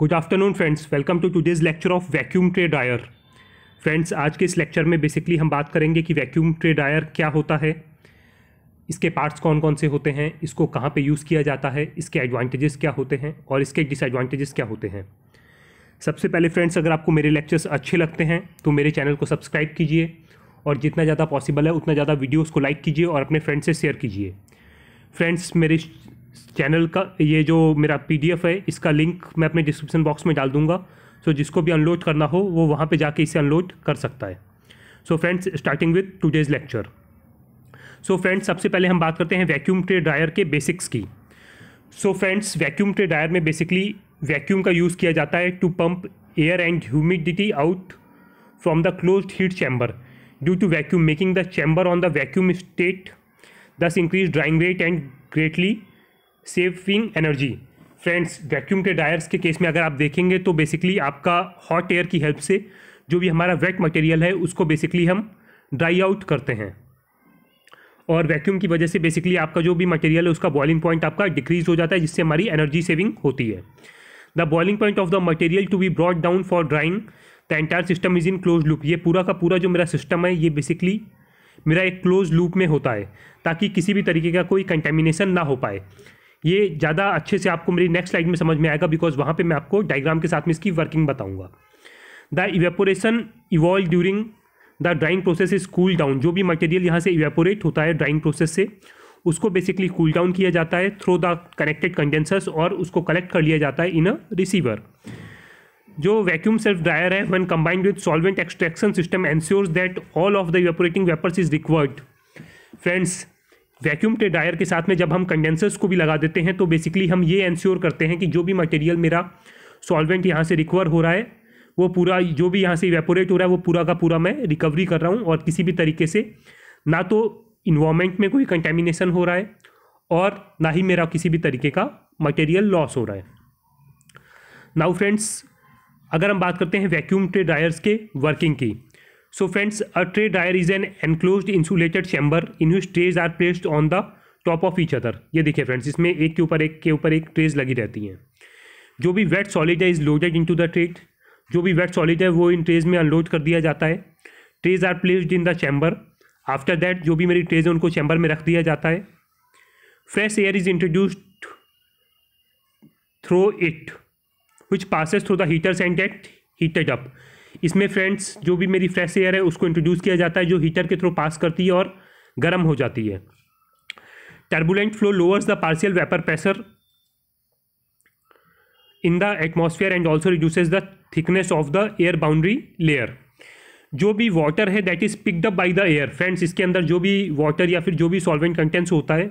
good afternoon friends welcome today's lecture of vacuum tray dryer friends आज के इस lecture में basically हम बात करेंगे कि वैक्यूम ट्रे डायर क्या होता है इसके पार्ट्स कौन कौन से होते हैं इसको कहाँ पे यूज़ किया जाता है इसके एडवांटेजेस क्या होते हैं और इसके डिसएडवांटेजेस क्या होते हैं सबसे पहले फ्रेंड्स अगर आपको मेरे लेक्चर्स अच्छे लगते हैं तो मेरे चैनल को सब्सक्राइब कीजिए और जितना ज़्यादा पॉसिबल है उतना ज़्यादा वीडियोज़ को लाइक कीजिए और अपने फ्रेंड्स से शेयर कीजिए फ्रेंड्स मेरे चैनल का ये जो मेरा पी है इसका लिंक मैं अपने डिस्क्रिप्शन बॉक्स में डाल दूंगा सो so, जिसको भी अनलोड करना हो वो वहाँ पे जाके इसे अनलोड कर सकता है so friends starting with today's lecture so friends सबसे पहले हम बात करते हैं वैक्यूम ट्रे ड्रायर के बेसिक्स की so friends vacuum tray dryer में बेसिकली वैक्यूम का यूज़ किया जाता है to pump air and humidity out from the close heat chamber due to vacuum making the chamber on the vacuum state thus increase drying rate and greatly saving energy friends vacuum के dyers के case में अगर आप देखेंगे तो basically आपका hot air की help से जो भी हमारा वेट मटेरियल है उसको बेसिकली हम ड्राई आउट करते हैं और वैक्यूम की वजह से बेसिकली आपका जो भी मटेरियल है उसका बॉइलिंग पॉइंट आपका डिक्रीज हो जाता है जिससे हमारी एनर्जी सेविंग होती है the boiling point of the material to be brought down for drying the entire system is in close loop ये पूरा का पूरा जो मेरा सिस्टम है ये बेसिकली मेरा एक क्लोज लूप में होता है ताकि किसी भी तरीके का कोई कंटेमिनेशन ना हो पाए ये ज़्यादा अच्छे से आपको मेरी नेक्स्ट स्लाइड में समझ में आएगा बिकॉज वहाँ पे मैं आपको डायग्राम के साथ में इसकी वर्किंग बताऊँगा the evaporation evolve during the drying process is cool down जो भी मटेरियल यहाँ से इवेपोरेट होता है ड्राइंग प्रोसेस से उसको बेसिकली कूल डाउन किया जाता है थ्रो द कनेक्टेड कंडेंसर्स और उसको कलेक्ट कर लिया जाता है इन अ रिसीवर जो वैक्यूम सेल्फ ड्रायर है one combined with solvent extraction system ensures that all of the evaporating vapours is recovered friends vacuum dryer के साथ में जब हम कंडेंसर्स को भी लगा देते हैं तो बेसिकली हम ये इंश्योर करते हैं कि जो भी मटेरियल मेरा सॉल्वेंट यहाँ से रिकवर हो रहा है वो पूरा जो भी यहाँ से इवेपोरेट हो रहा है वो पूरा का पूरा मैं रिकवरी कर रहा हूँ और किसी भी तरीके से ना तो इन्वामेंट में कोई कंटेमिनेशन हो रहा है और ना ही मेरा किसी भी तरीके का मटेरियल लॉस हो रहा है नाउ फ्रेंड्स अगर हम बात करते हैं वैक्यूम ड्रायर्स के वर्किंग की so friends a tray dryer is an enclose insulated chamber in which trays are placed on the top of each other ये देखिए फ्रेंड्स इसमें एक के ऊपर एक के ऊपर एक ट्रेज लगी रहती हैं जो भी वेट सॉलिड है is loaded into the trays जो भी वेट सॉलिड है वो इन ट्रेज में अनलोड कर दिया जाता है trays are placed in the chamber after that जो भी मेरी ट्रेज है उनको चैम्बर में रख दिया जाता है fresh air is introduced through it which passes through the heaters and that heated up इसमें फ्रेंड्स जो भी मेरी फ्रेश एयर है उसको इंट्रोड्यूस किया जाता है जो हीटर के थ्रू पास करती है और गर्म हो जाती है turbulent flow lowers the partial vapour pressure in the atmosphere and also reduces the thickness of the air boundary layer जो भी वाटर है that is picked up by the air friends इसके अंदर जो भी वाटर या फिर जो भी सॉल्वेंट कंटेंट्स होता है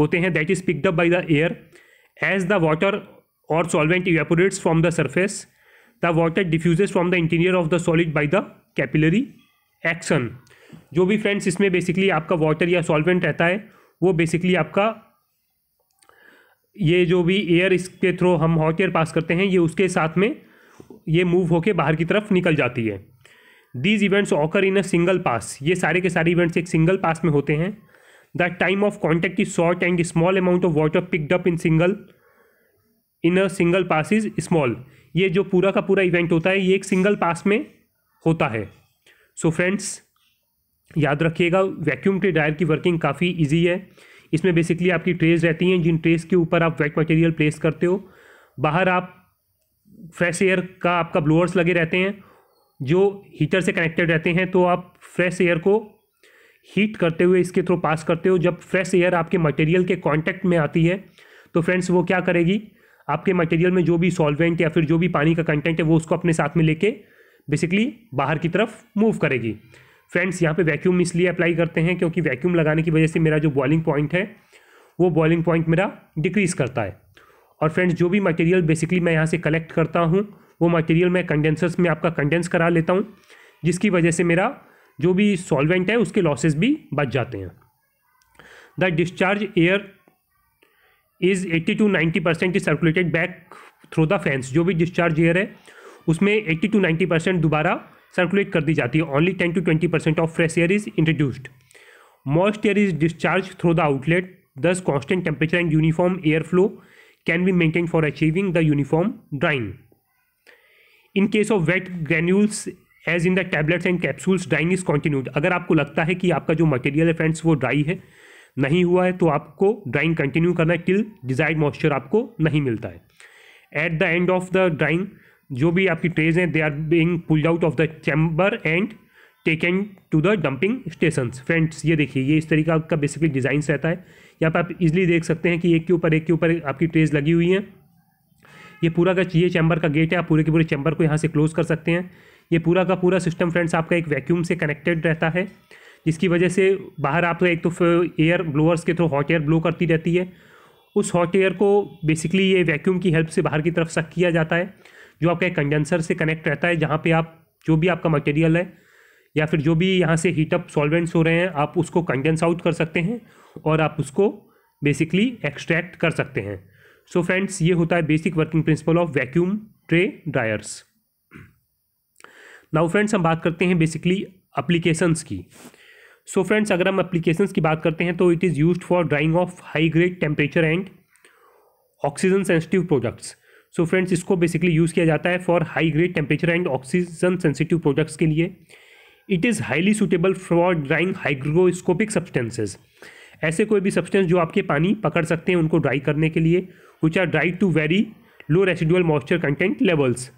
होते हैं that is picked up by the air as the water or solvent evaporates from the surface the water diffuses from the interior of the solid by the capillary action जो भी friends इसमें basically आपका water या solvent रहता है वो basically आपका ये जो भी एयर इसके थ्रू हम हॉट एयर पास करते हैं ये उसके साथ में ये मूव होके बाहर की तरफ निकल जाती है these events occur in a single pass ये सारे के सारे इवेंट्स एक सिंगल पास में होते हैं the time of contact is short and small amount of water picked up in single in a single pass is small ये जो पूरा का पूरा इवेंट होता है ये एक सिंगल पास में होता है सो so फ्रेंड्स याद रखिएगा वैक्यूम के ड्रायर की वर्किंग काफ़ी इजी है इसमें बेसिकली आपकी ट्रेस रहती हैं जिन ट्रेस के ऊपर आप वेट मटेरियल प्लेस करते हो बाहर आप फ्रेश एयर का आपका ब्लोअर्स लगे रहते हैं जो हीटर से कनेक्टेड रहते हैं तो आप फ्रेश एयर को हीट करते हुए इसके थ्रू पास करते हो जब फ्रेश एयर आपके मटेरियल के कॉन्टैक्ट में आती है तो फ्रेंड्स वो क्या करेगी आपके मटेरियल में जो भी सॉल्वेंट या फिर जो भी पानी का कंटेंट है वो उसको अपने साथ में लेके बेसिकली बाहर की तरफ मूव करेगी फ्रेंड्स यहाँ पे वैक्यूम इसलिए अप्लाई करते हैं क्योंकि वैक्यूम लगाने की वजह से मेरा जो बॉइलिंग पॉइंट है वो बॉइलिंग पॉइंट मेरा डिक्रीज़ करता है और फ्रेंड्स जो भी मटेरियल बेसिकली मैं यहाँ से कलेक्ट करता हूँ वो मटेरियल मैं कंडेंसर्स में आपका कंडेंस करा लेता हूँ जिसकी वजह से मेरा जो भी सॉल्वेंट है उसके लॉसेज भी बच जाते हैं the discharge air is eighty to ninety percent is circulated back through the fans जो भी डिस्चार्ज एयर है उसमें 80 टू नाइन्टी परसेंट दोबारा सर्कुलेट कर दी जाती है only ten to twenty percent of fresh air is introduced most air is discharge through the outlet thus constant temperature and uniform air flow can be maintain for achieving the uniform drying in case of wait granules as in the tablets and capsules drying is continued अगर आपको लगता है कि आपका जो material है friends वो dry है नहीं हुआ है तो आपको ड्राइंग कंटिन्यू करना है टिल डिजायर्ड मॉइस्चर आपको नहीं मिलता है at the end of the drying जो भी आपकी ट्रेज हैं they are being pulled out of the chamber and taken to the dumping station friends ये देखिए ये इस तरीका का बेसिकली डिज़ाइन रहता है यहाँ पर आप इजिली देख सकते हैं कि एक के ऊपर एक के ऊपर आपकी ट्रेज लगी हुई है ये पूरा का ये चैम्बर का गेट है आप पूरे के पूरे चैम्बर को यहाँ से क्लोज कर सकते हैं ये पूरा का पूरा सिस्टम फ्रेंड्स आपका एक वैक्यूम से कनेक्टेड रहता है जिसकी वजह से बाहर आप तो एक तो एयर ब्लोअर्स के थ्रू हॉट एयर ब्लो करती रहती है उस हॉट एयर को बेसिकली ये वैक्यूम की हेल्प से बाहर की तरफ सक किया जाता है जो आपका एक कंडेंसर से कनेक्ट रहता है जहाँ पे आप जो भी आपका मटेरियल है या फिर जो भी यहाँ से हीटअप सॉल्वेंट्स हो रहे हैं आप उसको कंडेंस आउट कर सकते हैं और आप उसको बेसिकली एक्सट्रैक्ट कर सकते हैं सो so फ्रेंड्स ये होता है basic working principle of vacuum tray dryers now friends हम बात करते हैं बेसिकली अप्लीकेशंस की सो फ्रेंड्स अगर हम अप्लीकेशन की बात करते हैं तो it is use for drying of high grade temperature and oxygen sensitive products so friends इसको बेसिकली यूज़ किया जाता है for high grade temperature and oxygen sensitive products के लिए it is highly suitable for drying hygroscopic substances ऐसे कोई भी substance जो आपके पानी पकड़ सकते हैं उनको ड्राई करने के लिए which are dry to very low residual moisture content levels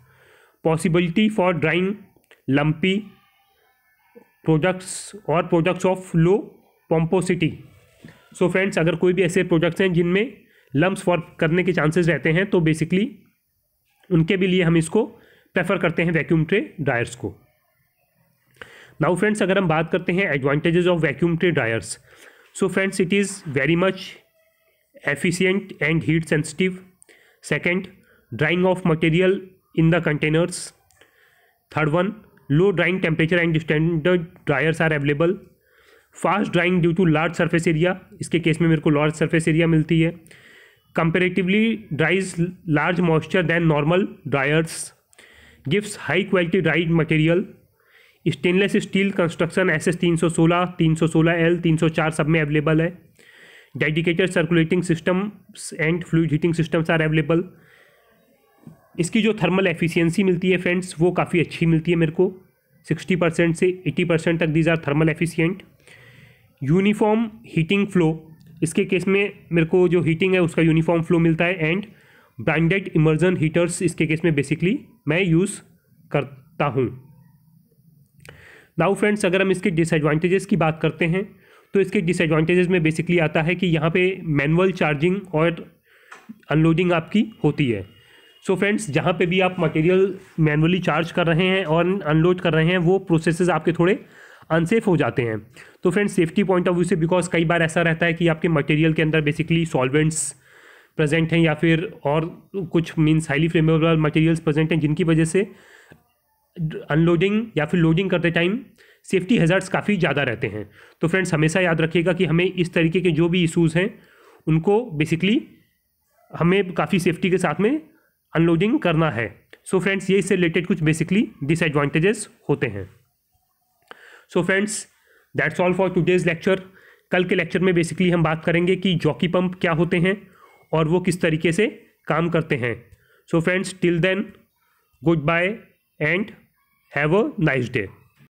possibility for drying lumpy products और products of low porosity so friends अगर कोई भी ऐसे प्रोडक्ट्स हैं जिनमें लम्ब्स फॉर करने के चांसेस रहते हैं तो बेसिकली उनके भी लिए हम इसको प्रेफर करते हैं वैक्यूम ट्रे ड्रायर्स को नाउ फ्रेंड्स अगर हम बात करते हैं advantages of vacuum tray dryers so friends it is very much efficient and heat sensitive second drying of material in the containers third one low drying temperature and standard dryers are available fast drying due to large surface area इसके case में मेरे को large surface area मिलती है comparatively dries large moisture than normal dryers gives high quality dried material stainless steel construction S S तीन सौ सोलह तीन सौ सोलह एल तीन सौ चार सब में अवेलेबल है dedicated circulating systems and fluid heating systems are available इसकी जो थर्मल एफिशिएंसी मिलती है फ्रेंड्स वो काफ़ी अच्छी मिलती है मेरे को 60 परसेंट से 80 परसेंट तक these are thermal efficient uniform heating flow इसके केस में मेरे को जो हीटिंग है उसका यूनिफॉर्म फ्लो मिलता है एंड ब्रांडेड इमर्जन हीटर्स इसके केस में बेसिकली मैं यूज़ करता हूँ नाउ फ्रेंड्स अगर हम इसके डिसएडवांटेजेस की बात करते हैं तो इसके डिसएडवांटेजेस में बेसिकली आता है कि यहाँ पे मैनुअल चार्जिंग और अनलोडिंग आपकी होती है सो फ्रेंड्स जहाँ पे भी आप मटेरियल मैनुअली चार्ज कर रहे हैं और अनलोड कर रहे हैं वो प्रोसेसेस आपके थोड़े अनसेफ हो जाते हैं तो friends safety point of view से बिकॉज कई बार ऐसा रहता है कि आपके मटेरियल के अंदर बेसिकली सॉल्वेंट्स प्रेजेंट हैं या फिर और कुछ means highly flammable materials present हैं जिनकी वजह से अनलोडिंग या फिर लोडिंग करते टाइम सेफ्टी हेज़र्ट्स काफ़ी ज़्यादा रहते हैं तो फ्रेंड्स हमेशा याद रखिएगा कि हमें इस तरीके के जो भी इशूज़ हैं उनको बेसिकली हमें काफ़ी सेफ्टी के साथ में अनलोडिंग करना है सो so फ्रेंड्स ये इससे रिलेटेड कुछ बेसिकली डिसएडवांटेजेस होते हैं so friends that's all for today's lecture कल के लेक्चर में बेसिकली हम बात करेंगे कि जॉकी पंप क्या होते हैं और वो किस तरीके से काम करते हैं so friends till then good bye and have a nice day